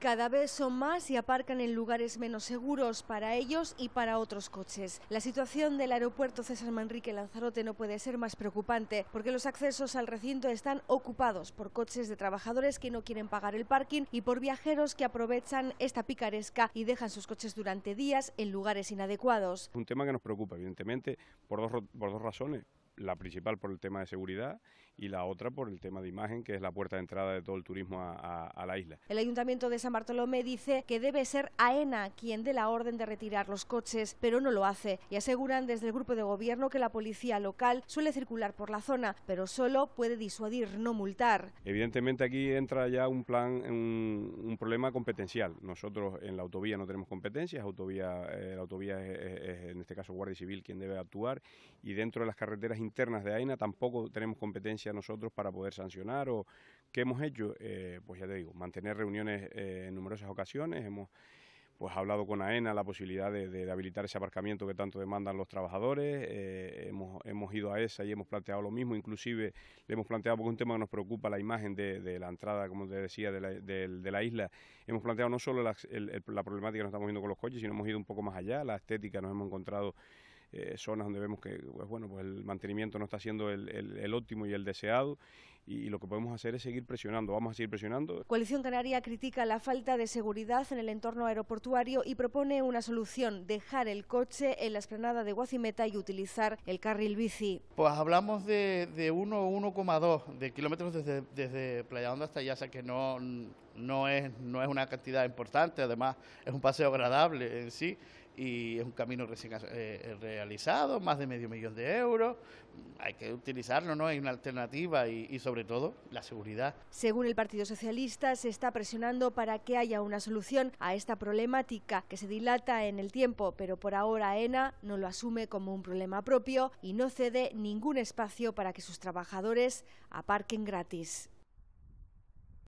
Cada vez son más y aparcan en lugares menos seguros para ellos y para otros coches. La situación del aeropuerto César Manrique Lanzarote no puede ser más preocupante porque los accesos al recinto están ocupados por coches de trabajadores que no quieren pagar el parking y por viajeros que aprovechan esta picaresca y dejan sus coches durante días en lugares inadecuados. un tema que nos preocupa, evidentemente, por por dos razones la principal por el tema de seguridad y la otra por el tema de imagen, que es la puerta de entrada de todo el turismo a, la isla. El Ayuntamiento de San Bartolomé dice que debe ser AENA quien dé la orden de retirar los coches, pero no lo hace y aseguran desde el grupo de gobierno que la policía local suele circular por la zona, pero solo puede disuadir, no multar. Evidentemente aquí entra ya un plan, un, problema competencial. Nosotros en la autovía no tenemos competencias, autovía, eh, la autovía es, es en este caso Guardia Civil quien debe actuar y dentro de las carreteras internas de AINA tampoco tenemos competencia nosotros para poder sancionar o qué hemos hecho, eh, pues ya te digo, mantener reuniones eh, en numerosas ocasiones, hemos pues hablado con AENA la posibilidad de, habilitar ese aparcamiento que tanto demandan los trabajadores, eh, hemos, hemos, ido a ESA y hemos planteado lo mismo, inclusive le hemos planteado, porque un tema que nos preocupa, la imagen de, la entrada, como te decía, de la, isla, hemos planteado no solo la, la problemática que nos estamos viendo con los coches, sino hemos ido un poco más allá, la estética, nos hemos encontrado eh, zonas donde vemos que pues, bueno, pues el mantenimiento no está siendo el, el, óptimo y el deseado y, lo que podemos hacer es seguir presionando, vamos a seguir presionando. Coalición Canaria critica la falta de seguridad en el entorno aeroportuario y propone una solución, dejar el coche en la esplanada de Guacimeta y utilizar el carril bici. Pues hablamos de, de 1,2 de kilómetros desde, Playa Honda hasta Yasa, que no, no, es, no es una cantidad importante, además es un paseo agradable en sí y es un camino recién eh, eh, realizado, más de medio millón de euros. Hay que utilizarlo, ¿no? Hay una alternativa y, sobre todo la seguridad. Según el Partido Socialista, se está presionando para que haya una solución a esta problemática que se dilata en el tiempo, pero por ahora ENA no lo asume como un problema propio y no cede ningún espacio para que sus trabajadores aparquen gratis.